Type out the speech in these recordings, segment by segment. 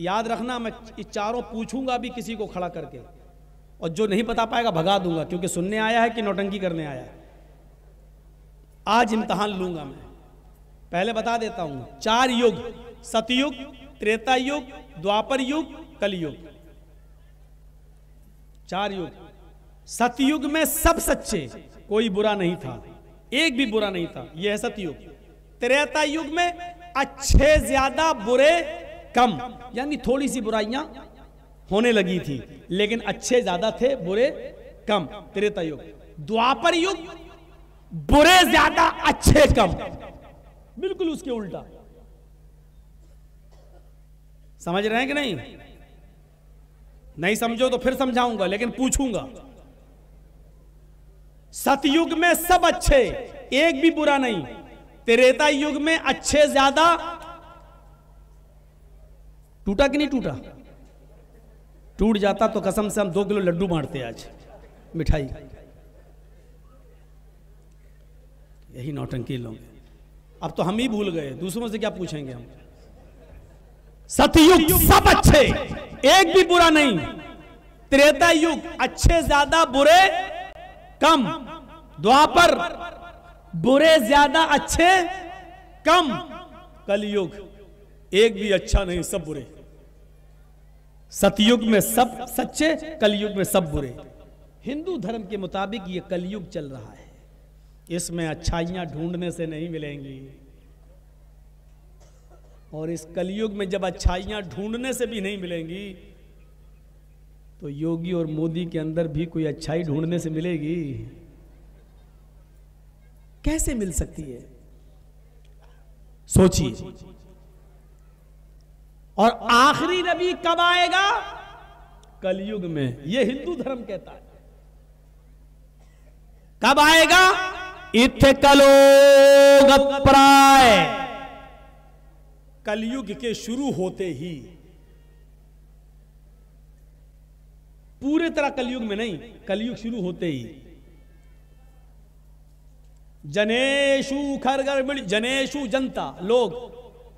याद रखना मैं चारों पूछूंगा भी किसी को खड़ा करके और जो नहीं बता पाएगा भगा दूंगा क्योंकि सुनने आया है कि नौटंकी करने आया है आज इम्तहान लूंगा मैं पहले बता देता हूं चार युग सतयुग त्रेता युग द्वापर युग कलयुग चार युग सतयुग में सब सच्चे कोई बुरा नहीं था एक भी बुरा नहीं था यह है सतयुग त्रेता युग में अच्छे ज्यादा बुरे कम यानी थोड़ी सी बुराइयां होने लगी थी लेकिन अच्छे ज्यादा थे बुरे कम त्रेता युग द्वापर युग बुरे ज्यादा अच्छे कम बिल्कुल उसके उल्टा समझ रहे हैं कि नहीं नहीं समझो तो फिर समझाऊंगा लेकिन पूछूंगा सतयुग में सब अच्छे एक भी बुरा नहीं त्रेता युग में अच्छे ज्यादा टूटा कि नहीं टूटा टूट जाता तो कसम से हम दो किलो लड्डू बांटते आज मिठाई यही नौटंकी लोग अब तो हम ही भूल गए दूसरों से क्या पूछेंगे हम सतयुग सब अच्छे एक भी बुरा नहीं त्रेता युग अच्छे ज्यादा बुरे कम द्वापर बुरे ज्यादा अच्छे कम कलयुग एक भी अच्छा नहीं सब बुरे सतयुग में सब सच्चे कलयुग में सब बुरे हिंदू धर्म के मुताबिक ये कलयुग चल रहा है इसमें अच्छाइयां ढूंढने से नहीं मिलेंगी और इस कलयुग में जब अच्छाइयां ढूंढने से भी नहीं मिलेंगी तो योगी और मोदी के अंदर भी कोई अच्छाई ढूंढने से मिलेगी कैसे मिल सकती है सोचिए और आखिरी नबी कब आएगा कलयुग में यह हिंदू धर्म कहता है कब आएगा इथ कलोग प्राय कलयुग के शुरू होते ही पूरे तरह कलयुग में नहीं कलयुग शुरू होते ही जनेशु खरगर जनेशु जनता लोग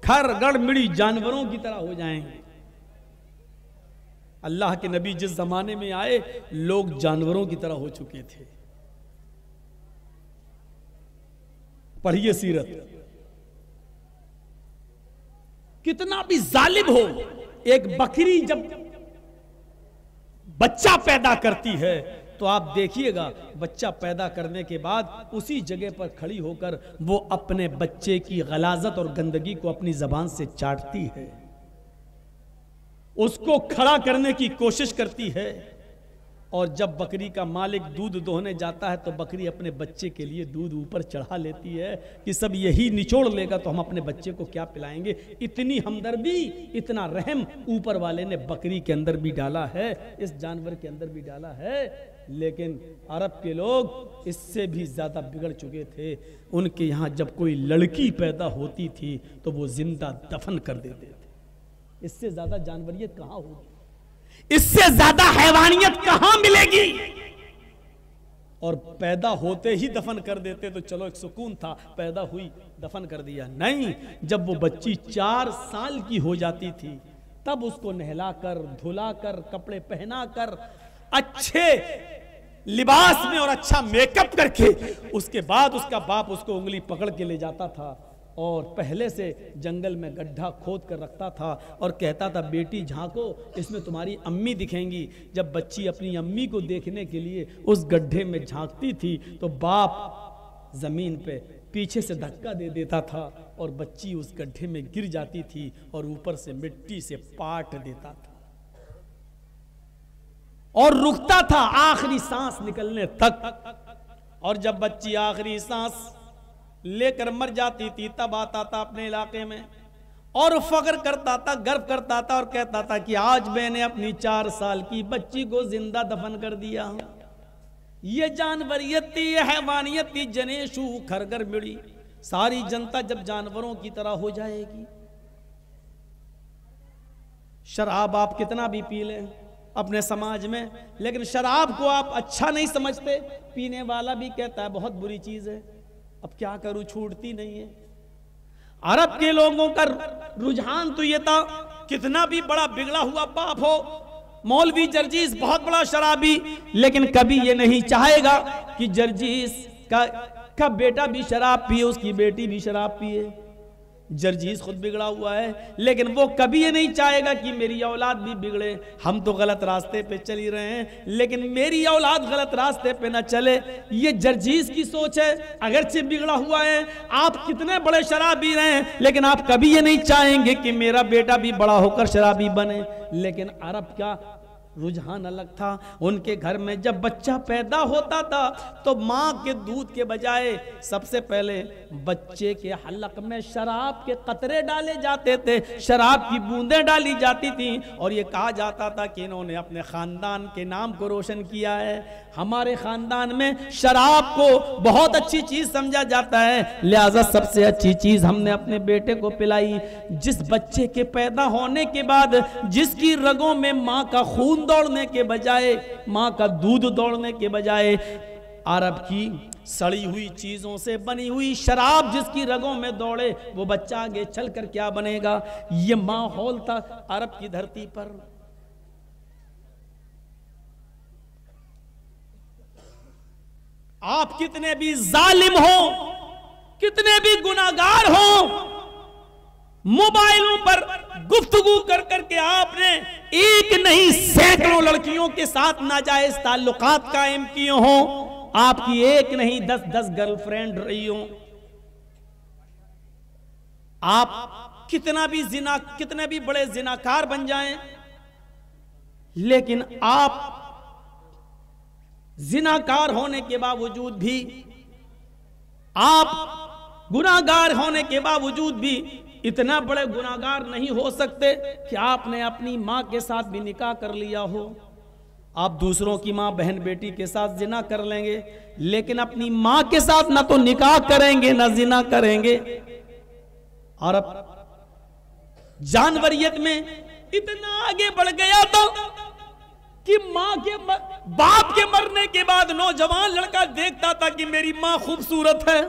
खर मिड़ी जानवरों की तरह हो जाएंगे अल्लाह के नबी जिस जमाने में आए लोग जानवरों की तरह हो चुके थे पढ़िए सीरत कितना भी जालिब हो एक बकरी जब बच्चा पैदा करती है तो आप देखिएगा बच्चा पैदा करने के बाद उसी जगह पर खड़ी होकर वो अपने बच्चे की गलाजत और गंदगी को अपनी जबान से चाटती है उसको खड़ा करने की कोशिश करती है और जब बकरी का मालिक दूध दोहने जाता है तो बकरी अपने बच्चे के लिए दूध ऊपर चढ़ा लेती है कि सब यही निचोड़ लेगा तो हम अपने बच्चे को क्या पिलाएंगे इतनी हमदर्दी इतना रहम ऊपर वाले ने बकरी के अंदर भी डाला है इस जानवर के अंदर भी डाला है लेकिन अरब के लोग इससे भी ज़्यादा बिगड़ चुके थे उनके यहाँ जब कोई लड़की पैदा होती थी तो वो जिंदा दफन कर देते थे इससे ज़्यादा जानवरियत कहाँ होगी इससे ज़्यादा हैवानियत कहां मिलेगी और पैदा होते ही दफन कर देते तो चलो एक सुकून था पैदा हुई दफन कर दिया नहीं जब वो बच्ची चार साल की हो जाती थी तब उसको नहलाकर धुलाकर कपड़े पहनाकर अच्छे लिबास में और अच्छा मेकअप करके उसके बाद उसका बाप उसको उंगली पकड़ के ले जाता था और पहले से जंगल में गड्ढा खोद कर रखता था और कहता था बेटी झांको इसमें तुम्हारी अम्मी दिखेंगी जब बच्ची अपनी अम्मी को देखने के लिए उस गड्ढे में झांकती थी तो बाप जमीन पे पीछे से धक्का दे देता था और बच्ची उस गड्ढे में गिर जाती थी और ऊपर से मिट्टी से पाट देता था और रुकता था आखिरी सांस निकलने तक और जब बच्ची आखिरी सांस लेकर मर जाती थी तब आता था अपने इलाके में और फख्र करता था गर्व करता था और कहता था कि आज मैंने अपनी चार साल की बच्ची को जिंदा दफन कर दिया ये जानवरियत ये हैवानियत थी जनेशु खरगर मिड़ी सारी जनता जब जानवरों की तरह हो जाएगी शराब आप कितना भी पी लें अपने समाज में लेकिन शराब को आप अच्छा नहीं समझते पीने वाला भी कहता है बहुत बुरी चीज है अब क्या करूं छूटती नहीं है अरब के लोगों का रुझान तो ये था कितना भी बड़ा बिगड़ा हुआ पाप हो मौलवी जर्जीस बहुत बड़ा शराबी लेकिन कभी ये नहीं चाहेगा कि जर्जीस का का बेटा भी शराब पिए उसकी बेटी भी शराब पिए जर्जीज खुद बिगड़ा हुआ है लेकिन वो कभी ये नहीं चाहेगा कि मेरी औलाद भी बिगड़े हम तो गलत रास्ते पे चल ही रहे हैं लेकिन मेरी औलाद गलत रास्ते पे ना चले ये जर्जीज की सोच है अगर अगरचे बिगड़ा हुआ है आप कितने बड़े शराबी रहे हैं लेकिन आप कभी ये नहीं चाहेंगे कि मेरा बेटा भी बड़ा होकर शराबी बने लेकिन अरब का रुझान अलग था उनके घर में जब बच्चा पैदा होता था तो माँ के दूध के बजाय सबसे पहले बच्चे के हलक में शराब के कतरे डाले जाते थे शराब की बूंदें डाली जाती थी और ये कहा जाता था कि इन्होंने अपने ख़ानदान के नाम को रोशन किया है हमारे ख़ानदान में शराब को बहुत अच्छी चीज़ समझा जाता है लिहाजा सबसे अच्छी चीज़ हमने अपने बेटे को पिलाई जिस बच्चे के पैदा होने के बाद जिसकी रगों में माँ का खून दौड़ने के बजाय माँ का दूध दौड़ने के बजाय अरब की सड़ी हुई चीज़ों से बनी हुई शराब जिसकी रगों में दौड़े वो बच्चा आगे चल कर क्या बनेगा ये माहौल था अरब की धरती पर आप कितने भी जालिम हो कितने भी गुनागार हो मोबाइलों पर गुफ्तगु कर करके आपने एक नहीं सैकड़ों लड़कियों के साथ नाजायज ताल्लुकात कायम किए हों आपकी एक नहीं दस दस गर्लफ्रेंड रही हो आप कितना भी जिना कितने भी बड़े जिनाकार बन जाएं लेकिन आप जिनाकार होने के बावजूद भी आप गुनागार होने के बावजूद भी इतना बड़े गुनागार नहीं हो सकते कि आपने अपनी माँ के साथ भी निकाह कर लिया हो आप दूसरों की माँ बहन बेटी के साथ जिना कर लेंगे लेकिन अपनी माँ के साथ ना तो निकाह करेंगे ना जिना करेंगे और अब जानवरियत में इतना आगे बढ़ गया था तो कि माँ के मर, बाप के मरने के बाद नौजवान लड़का देखता था कि मेरी माँ खूबसूरत है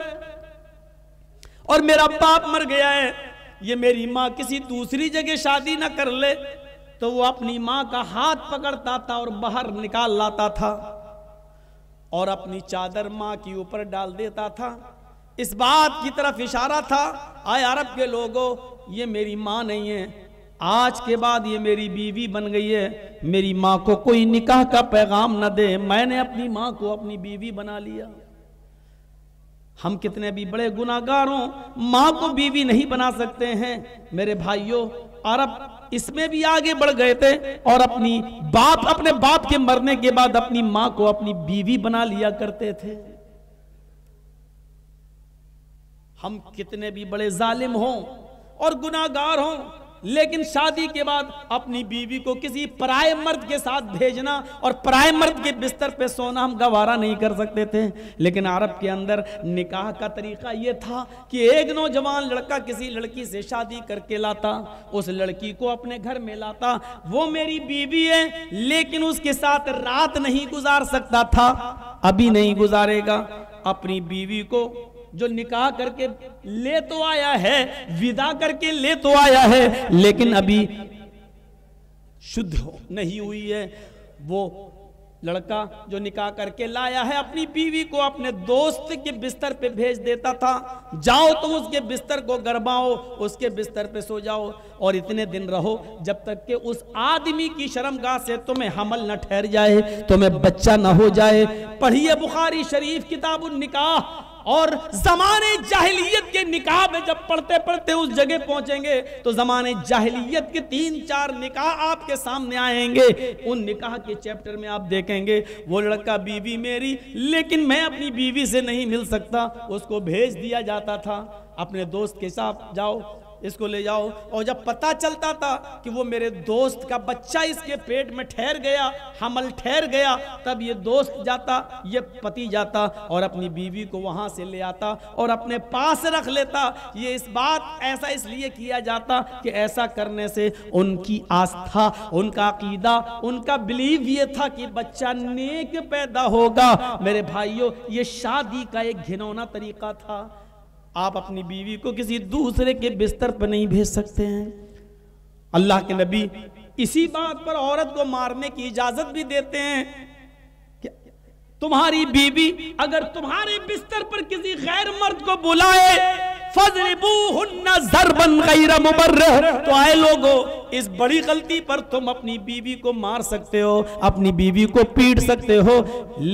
और मेरा बाप मर गया है ये मेरी माँ किसी दूसरी जगह शादी ना कर ले तो वो अपनी माँ का हाथ पकड़ता था और बाहर निकाल लाता था और अपनी चादर माँ के ऊपर डाल देता था इस बात की तरफ इशारा था आए अरब के लोगों ये मेरी माँ नहीं है आज के बाद ये मेरी बीवी बन गई है मेरी माँ को कोई निकाह का पैगाम न दे मैंने अपनी माँ को अपनी बीवी बना लिया हम कितने भी बड़े गुनागारों माँ को बीवी नहीं बना सकते हैं मेरे भाइयों अरब इसमें भी आगे बढ़ गए थे और अपनी बाप अपने बाप के मरने के बाद अपनी माँ को अपनी बीवी बना लिया करते थे हम कितने भी बड़े जालिम हों और गुनागार हों लेकिन शादी के बाद अपनी बीवी को किसी पराय मर्द के साथ भेजना और पराय मर्द के बिस्तर पे सोना हम गवारा नहीं कर सकते थे लेकिन अरब के अंदर निकाह का तरीका यह था कि एक नौजवान लड़का किसी लड़की से शादी करके लाता उस लड़की को अपने घर में लाता वो मेरी बीवी है लेकिन उसके साथ रात नहीं गुजार सकता था अभी नहीं गुजारेगा अपनी बीवी को जो निकाह करके ले तो आया है विदा करके ले तो आया है लेकिन अभी शुद्ध नहीं हुई है वो लड़का जो निकाह करके लाया है अपनी बीवी को अपने दोस्त के बिस्तर पे भेज देता था जाओ तो उसके बिस्तर को गरबाओ उसके बिस्तर पे सो जाओ और इतने दिन रहो जब तक के उस आदमी की शर्मगाह से तुम्हें हमल न ठहर जाए तुम्हें बच्चा न हो जाए पढ़िए बुखारी शरीफ किताब निकाह और जमाने जाहिलियत के निकाह में जब पढ़ते पढ़ते उस जगह पहुंचेंगे तो जमाने जाहिलियत के तीन चार निकाह आपके सामने आएंगे उन निकाह के चैप्टर में आप देखेंगे वो लड़का बीवी मेरी लेकिन मैं अपनी बीवी से नहीं मिल सकता उसको भेज दिया जाता था अपने दोस्त के साथ जाओ इसको ले जाओ और जब पता चलता था कि वो मेरे दोस्त का बच्चा इसके पेट में ठहर गया हमल ठहर गया तब ये दोस्त जाता ये पति जाता और अपनी बीवी को वहाँ से ले आता और अपने पास रख लेता ये इस बात ऐसा इसलिए किया जाता कि ऐसा करने से उनकी आस्था उनका अकीदा उनका बिलीव ये था कि बच्चा नेक पैदा होगा मेरे भाइयों ये शादी का एक घिनौना तरीका था आप अपनी बीवी को किसी दूसरे के बिस्तर पर नहीं भेज सकते हैं अल्लाह के नबी इसी बात पर औरत को मारने की इजाजत भी देते हैं तुम्हारी बीवी अगर तुम्हारे बिस्तर पर किसी गैर मर्द को बुलाए तो आए लोगो इस बड़ी गलती पर तुम अपनी बीवी को मार सकते हो अपनी बीवी को पीट सकते हो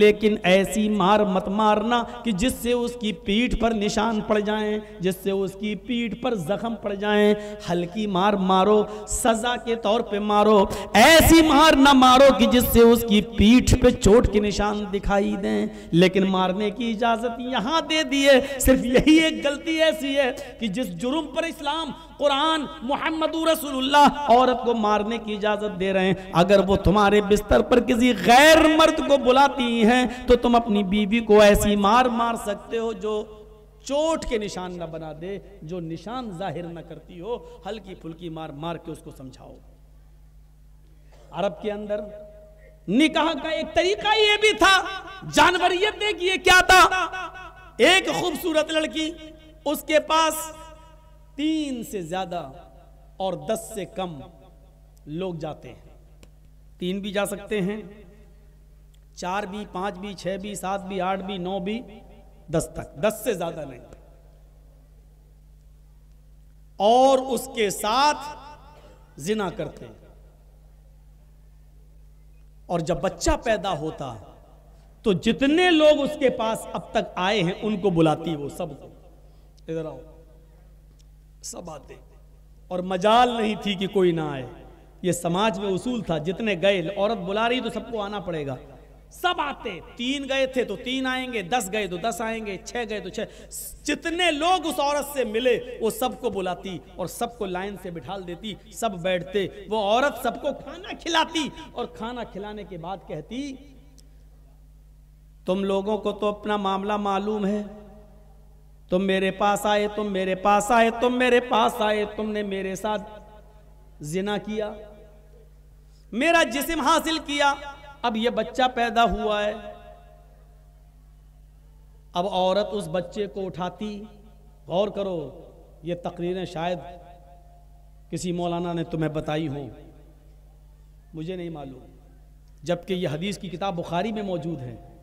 लेकिन ऐसी मार मत मारना कि जिससे उसकी पीठ पर निशान पड़ जाएं जिससे उसकी पीठ पर जख्म पड़ जाएं हल्की मार मारो सजा के तौर पे मारो ऐसी मार ना मारो कि जिससे उसकी पीठ पे चोट के निशान दिखाई दें लेकिन मारने की इजाजत यहां दे दिए सिर्फ यही एक गलती ऐसी चाहिए कि जिस जुर्म पर इस्लाम कुरान मोहम्मद रसुल्लाह औरत को मारने की इजाज़त दे रहे हैं अगर वो तुम्हारे बिस्तर पर किसी गैर मर्द को बुलाती हैं तो तुम अपनी बीवी को ऐसी मार मार सकते हो जो चोट के निशान ना बना दे जो निशान जाहिर ना करती हो हल्की फुल्की मार मार के उसको समझाओ अरब के अंदर निकाह का एक तरीका ये भी था जानवरियत देखिए क्या था एक खूबसूरत लड़की उसके पास तीन से ज्यादा और दस से कम लोग जाते हैं तीन भी जा सकते हैं चार भी पांच भी छह भी सात भी आठ भी नौ भी दस तक दस से ज्यादा नहीं और उसके साथ जिना करते हैं और जब बच्चा पैदा होता तो जितने लोग उसके पास अब तक आए हैं उनको बुलाती वो सबको इधर आओ सब आते और मजाल नहीं थी कि कोई ना आए ये समाज में उसूल था जितने गए औरत बुला रही तो सबको आना पड़ेगा सब आते तीन गए थे तो तीन आएंगे दस गए तो दस आएंगे छह गए तो छह जितने लोग उस औरत से मिले वो सबको बुलाती और सबको लाइन से बिठाल देती सब बैठते वो औरत सबको खाना खिलाती और खाना खिलाने के बाद कहती तुम लोगों को तो अपना मामला मालूम है तुम मेरे पास आए तुम मेरे पास आए तुम मेरे पास आए तुमने मेरे साथ जिना किया मेरा जिस्म हासिल किया अब ये बच्चा पैदा हुआ है अब औरत उस बच्चे को उठाती गौर करो ये तकरीरें शायद किसी मौलाना ने तुम्हें बताई हो मुझे नहीं मालूम जबकि यह हदीस की किताब बुखारी में मौजूद है